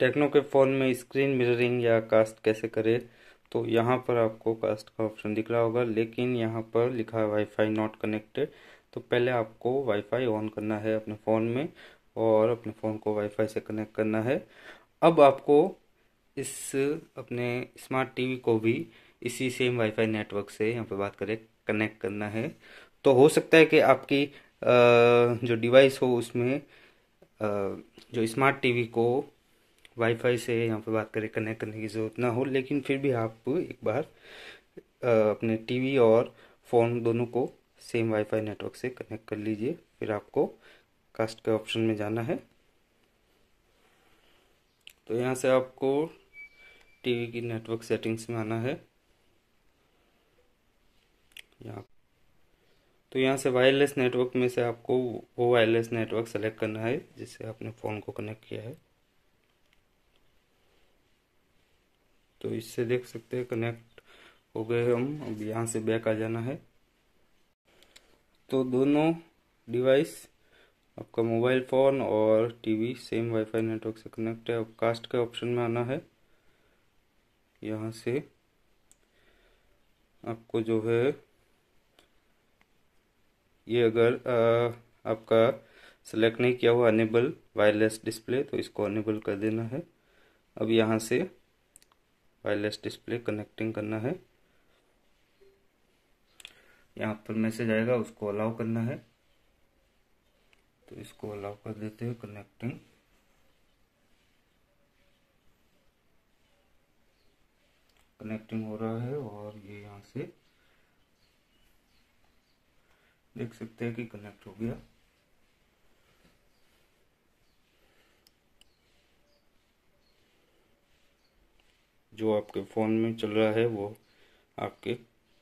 techno के phone में screen mirroring या कास्ट कैसे करें तो यहाँ पर आपको कास्ट का ऑप्शन दिख रहा होगा लेकिन यहाँ पर लिखा है वाईफाई नॉट कनेक्टेड तो पहले आपको वाईफाई ऑन करना है अपने फ़ोन में और अपने फ़ोन को वाईफाई से कनेक्ट करना है अब आपको इस अपने स्मार्ट टीवी को भी इसी सेम वाईफाई नेटवर्क से यहाँ पर बात करें कनेक्ट करना है तो हो सकता है कि आपकी जो डिवाइस हो उसमें जो स्मार्ट टीवी को वाईफाई से यहाँ पर बात करें कनेक्ट करने की ज़रूरत ना हो लेकिन फिर भी आप एक बार अपने टीवी और फ़ोन दोनों को सेम वाईफाई नेटवर्क से कनेक्ट कर लीजिए फिर आपको कास्ट के ऑप्शन में जाना है तो यहाँ से आपको टीवी की नेटवर्क सेटिंग्स में आना है यहाँ तो यहाँ से वायरलेस नेटवर्क में से आपको वो वायरलेस नेटवर्क सेलेक्ट करना है जिससे आपने फ़ोन को कनेक्ट किया है तो इससे देख सकते हैं कनेक्ट हो गए हम अब यहाँ से बैक आ जाना है तो दोनों डिवाइस आपका मोबाइल फ़ोन और टीवी सेम वाईफाई नेटवर्क से कनेक्ट है अब कास्ट के ऑप्शन में आना है यहाँ से आपको जो है ये अगर आ, आपका सेलेक्ट नहीं किया हुआ अनेबल वायरलेस डिस्प्ले तो इसको अनेबल कर देना है अब यहाँ से वायरलेस डिस्प्ले कनेक्टिंग करना है यहाँ पर मैसेज आएगा उसको अलाउ करना है तो इसको अलाउ कर देते हैं कनेक्टिंग कनेक्टिंग हो रहा है और ये यहाँ से देख सकते हैं कि कनेक्ट हो गया जो आपके फ़ोन में चल रहा है वो आपके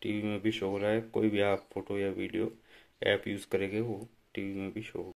टीवी में भी शो हो रहा है कोई भी आप फोटो या वीडियो ऐप यूज़ करेंगे वो टीवी में भी शो